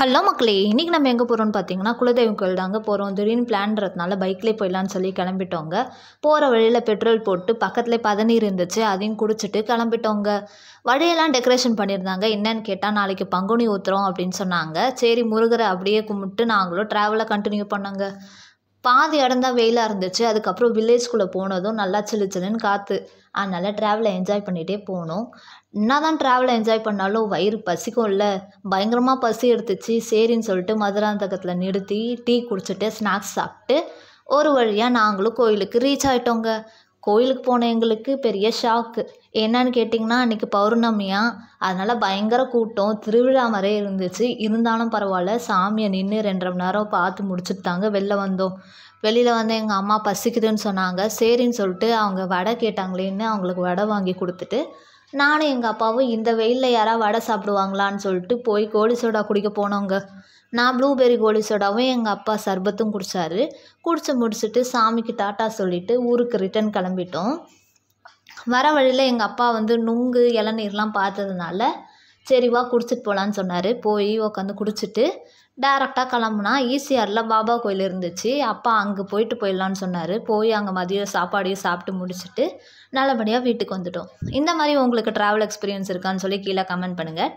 hello மக்களே இன்றைக்கி நம்ம எங்கே போகிறோம்னு பார்த்தீங்கன்னா குலதெய்வம் கோயில் தாங்க போகிறோம் திடீர்னு பிளான்றதுனால பைக்லேயே போயிடலான்னு சொல்லி கிளம்பிட்டோங்க போகிற வழியில் பெட்ரோல் போட்டு பக்கத்துலேயே பதநீர் இருந்துச்சு அதையும் குடிச்சிட்டு கிளம்பிட்டோங்க வழியெல்லாம் டெக்கரேஷன் பண்ணியிருந்தாங்க என்னன்னு கேட்டால் நாளைக்கு பங்குனி ஊற்றுறோம் அப்படின்னு சொன்னாங்க சரி முருகரை அப்படியே கும்பிட்டு நாங்களும் ட்ராவலை கண்டினியூ பண்ணோங்க பாதி இடம் தான் வெயிலாக இருந்துச்சு அதுக்கப்புறம் வில்லேஜ்குள்ளே போனதும் நல்லா சில்லு சில்லுன்னு காற்று அதனால் ட்ராவலை என்ஜாய் பண்ணிகிட்டே போனோம் என்ன தான் ட்ராவலை என்ஜாய் பண்ணாலும் வயிறு பசிக்கும் இல்லை பயங்கரமாக பசி எடுத்துச்சு சரின்னு சொல்லிட்டு மதுராந்தகத்தில் நிறுத்தி டீ குடிச்சிட்டு ஸ்நாக்ஸ் சாப்பிட்டு ஒரு வழியாக நாங்களும் கோயிலுக்கு ரீச் ஆகிட்டோங்க கோயிலுக்கு போன எங்களுக்கு பெரிய ஷாக்கு என்னன்னு கேட்டிங்கன்னா அன்றைக்கி பௌர்ணமியா அதனால் பயங்கர கூட்டம் திருவிழா மாதிரியே இருந்துச்சு இருந்தாலும் பரவாயில்ல சாமியை நின்று ரெண்டரை மணி நேரம் பார்த்து முடிச்சுட்டு தாங்க வெளில வந்தோம் வெளியில் வந்து எங்கள் அம்மா பசிக்குதுன்னு சொன்னாங்க சரின்னு சொல்லிட்டு அவங்க வடை கேட்டாங்களேன்னு அவங்களுக்கு வடை வாங்கி கொடுத்துட்டு நானும் எங்கள் அப்பாவும் இந்த வெயிலில் யாராவது வடை சாப்பிடுவாங்களான்னு சொல்லிட்டு போய் கோழி சோடா குடிக்க போனோங்க நான் ப்ளூபெரி கோழி சோடாவும் எங்கள் அப்பா சர்பத்தும் குடித்தாரு குடித்து முடிச்சுட்டு சாமிக்கு டாட்டா சொல்லிவிட்டு ஊருக்கு ரிட்டன் கிளம்பிட்டோம் வர வழியில் எங்கள் அப்பா வந்து நுங்கு இளநீர்லாம் பார்த்ததுனால சரி வா குடிச்சிட்டு போகலான்னு சொன்னார் போய் உட்காந்து குடிச்சிட்டு டேரெக்டாக கிளம்புனா ஈசிஆரில் பாபா கோயில் இருந்துச்சு அப்பா அங்கே போயிட்டு போயிடலான்னு சொன்னார் போய் அங்கே மதியம் சாப்பாடையும் சாப்பிட்டு முடிச்சுட்டு நல்லபடியாக வீட்டுக்கு வந்துட்டோம் இந்த மாதிரி உங்களுக்கு ட்ராவல் எக்ஸ்பீரியன்ஸ் இருக்கான்னு சொல்லி கீழே கமெண்ட் பண்ணுங்கள்